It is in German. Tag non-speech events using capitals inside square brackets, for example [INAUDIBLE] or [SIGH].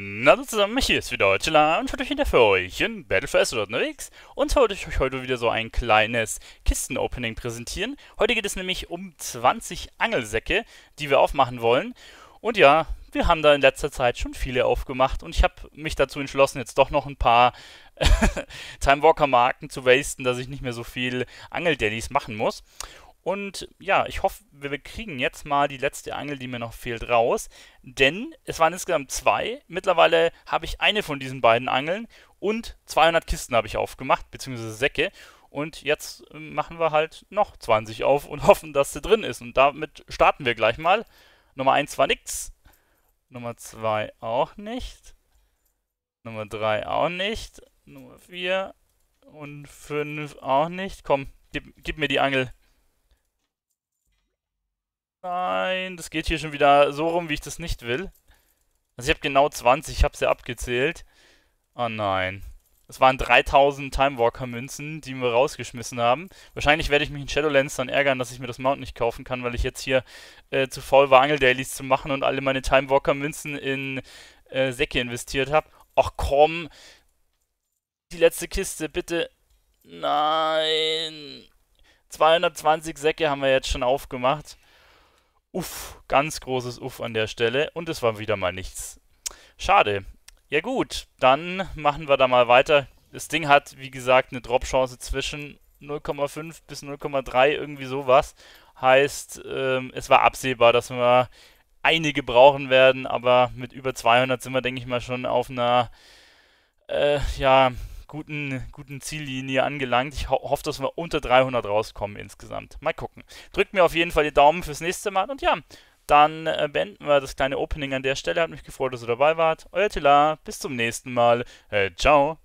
Hallo zusammen, hier ist wieder Chilla und heute bin ich wieder für euch in Battle for Azeroth unterwegs und zwar wollte ich euch heute wieder so ein kleines Kisten-Opening präsentieren. Heute geht es nämlich um 20 Angelsäcke, die wir aufmachen wollen und ja, wir haben da in letzter Zeit schon viele aufgemacht und ich habe mich dazu entschlossen, jetzt doch noch ein paar [LAUGHS] Time Walker Marken zu wasten, dass ich nicht mehr so viel Angel-Dailies machen muss. Und ja, ich hoffe, wir kriegen jetzt mal die letzte Angel, die mir noch fehlt, raus. Denn es waren insgesamt zwei. Mittlerweile habe ich eine von diesen beiden Angeln und 200 Kisten habe ich aufgemacht, beziehungsweise Säcke. Und jetzt ähm, machen wir halt noch 20 auf und [LAUGHS] hoffen, dass sie drin ist. Und damit starten wir gleich mal. Nummer 1 war nichts. Nummer 2 auch nicht. Nummer 3 auch nicht. Nummer 4 und 5 auch nicht. Komm, gib, gib mir die Angel. Nein, das geht hier schon wieder so rum, wie ich das nicht will. Also ich habe genau 20, ich habe sie ja abgezählt. Oh nein. Es waren 3000 Timewalker-Münzen, die wir rausgeschmissen haben. Wahrscheinlich werde ich mich in Shadowlands dann ärgern, dass ich mir das Mount nicht kaufen kann, weil ich jetzt hier äh, zu faul war, Angel-Dailies zu machen und alle meine Timewalker-Münzen in äh, Säcke investiert habe. Ach komm, die letzte Kiste, bitte. Nein. 220 Säcke haben wir jetzt schon aufgemacht. Uff, ganz großes Uff an der Stelle. Und es war wieder mal nichts. Schade. Ja gut, dann machen wir da mal weiter. Das Ding hat, wie gesagt, eine Drop-Chance zwischen 0,5 bis 0,3, irgendwie sowas. Heißt, ähm, es war absehbar, dass wir einige brauchen werden, aber mit über 200 sind wir, denke ich mal, schon auf einer, äh, ja, guten, guten Ziellinie angelangt. Ich ho hoffe, dass wir unter 300 rauskommen insgesamt. Mal gucken. Drückt mir auf jeden Fall die Daumen fürs nächste Mal. Und ja, dann äh, beenden wir das kleine Opening an der Stelle. Hat mich gefreut, dass ihr dabei wart. Euer Tila, bis zum nächsten Mal. Äh, ciao.